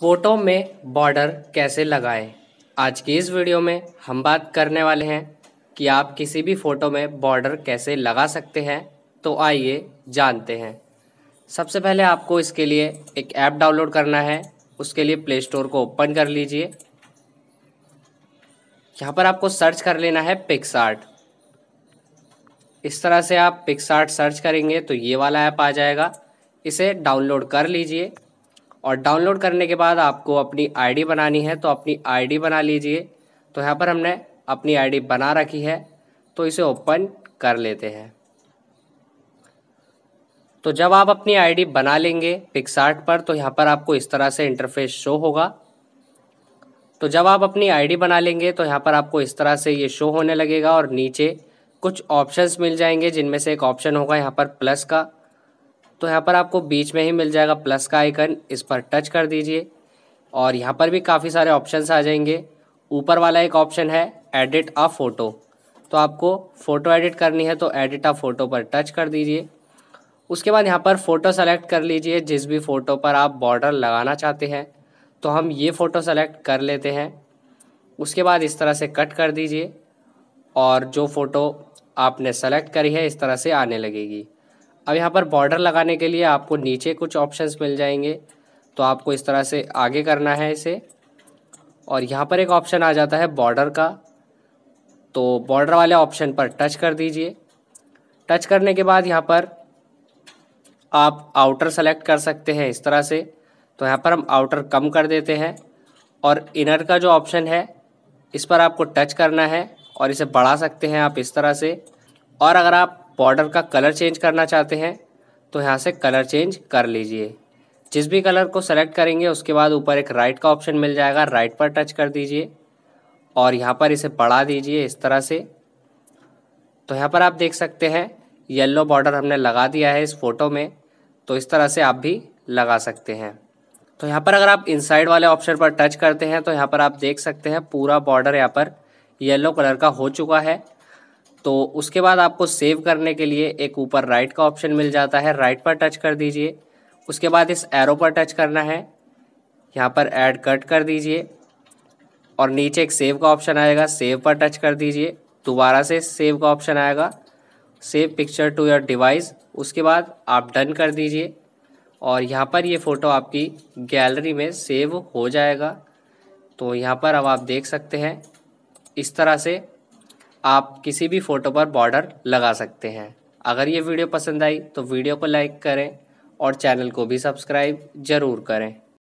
photo में border कैसे लगाएं आज की इस वीडियो में हम बात करने वाले हैं कि आप किसी भी फ़ोटो में बॉर्डर कैसे लगा सकते हैं तो आइए जानते हैं सबसे पहले आपको इसके लिए एक ऐप डाउनलोड करना है उसके लिए प्ले स्टोर को ओपन कर लीजिए यहाँ पर आपको सर्च कर लेना है पिक्सार्ट इस तरह से आप पिक्सार्ट सर्च करेंगे तो ये वाला ऐप आ जाएगा इसे डाउनलोड कर लीजिए और डाउनलोड करने के बाद आपको अपनी आईडी बनानी है तो अपनी आईडी बना लीजिए तो यहाँ पर हमने अपनी आईडी बना रखी है तो इसे ओपन कर लेते हैं तो जब आप अपनी आईडी बना लेंगे पिक्सार्ट पर तो यहाँ पर आपको इस तरह से इंटरफेस शो होगा तो जब आप अपनी आईडी बना लेंगे तो यहाँ पर आपको इस तरह से ये शो होने लगेगा और नीचे कुछ ऑप्शंस मिल जाएंगे जिनमें से एक ऑप्शन होगा यहाँ पर प्लस का तो यहाँ पर आपको बीच में ही मिल जाएगा प्लस का आइकन इस पर टच कर दीजिए और यहाँ पर भी काफ़ी सारे ऑप्शंस आ जाएंगे ऊपर वाला एक ऑप्शन है एडिट अ फ़ोटो तो आपको फ़ोटो एडिट करनी है तो एडिट अ फ़ोटो पर टच कर दीजिए उसके बाद यहाँ पर फ़ोटो सेलेक्ट कर लीजिए जिस भी फ़ोटो पर आप बॉर्डर लगाना चाहते हैं तो हम ये फ़ोटो सेलेक्ट कर लेते हैं उसके बाद इस तरह से कट कर दीजिए और जो फ़ोटो आपने सेलेक्ट करी है इस तरह से आने लगेगी अब यहाँ पर बॉर्डर लगाने के लिए आपको नीचे कुछ ऑप्शंस मिल जाएंगे तो आपको इस तरह से आगे करना है इसे और यहाँ पर एक ऑप्शन आ जाता है बॉर्डर का तो बॉर्डर वाले ऑप्शन पर टच कर दीजिए टच करने के बाद यहाँ पर आप आउटर सेलेक्ट कर सकते हैं इस तरह से तो यहाँ पर हम आउटर कम कर देते हैं और इनर का जो ऑप्शन है इस पर आपको टच करना है और इसे बढ़ा सकते हैं आप इस तरह से और अगर आप बॉर्डर का कलर चेंज करना चाहते हैं तो यहाँ से कलर चेंज कर लीजिए जिस भी कलर को सेलेक्ट करेंगे उसके बाद ऊपर एक राइट का ऑप्शन मिल जाएगा राइट पर टच कर दीजिए और यहाँ पर इसे बढ़ा दीजिए इस तरह से तो यहाँ पर आप देख सकते हैं येल्लो बॉर्डर हमने लगा दिया है इस फोटो में तो इस तरह से आप भी लगा सकते हैं तो यहाँ पर अगर आप इनसाइड वाले ऑप्शन पर टच करते हैं तो यहाँ पर आप देख सकते हैं पूरा बॉर्डर यहाँ पर येलो कलर का हो चुका है तो उसके बाद आपको सेव करने के लिए एक ऊपर राइट का ऑप्शन मिल जाता है राइट पर टच कर दीजिए उसके बाद इस एरो पर टच करना है यहाँ पर ऐड कट कर दीजिए और नीचे एक सेव का ऑप्शन आएगा सेव पर टच कर दीजिए दोबारा से सेव का ऑप्शन आएगा save picture to your device उसके बाद आप डन कर दीजिए और यहाँ पर ये फ़ोटो आपकी गैलरी में सेव हो जाएगा तो यहाँ पर अब आप देख सकते हैं इस तरह से आप किसी भी फ़ोटो पर बॉर्डर लगा सकते हैं अगर ये वीडियो पसंद आई तो वीडियो को लाइक करें और चैनल को भी सब्सक्राइब ज़रूर करें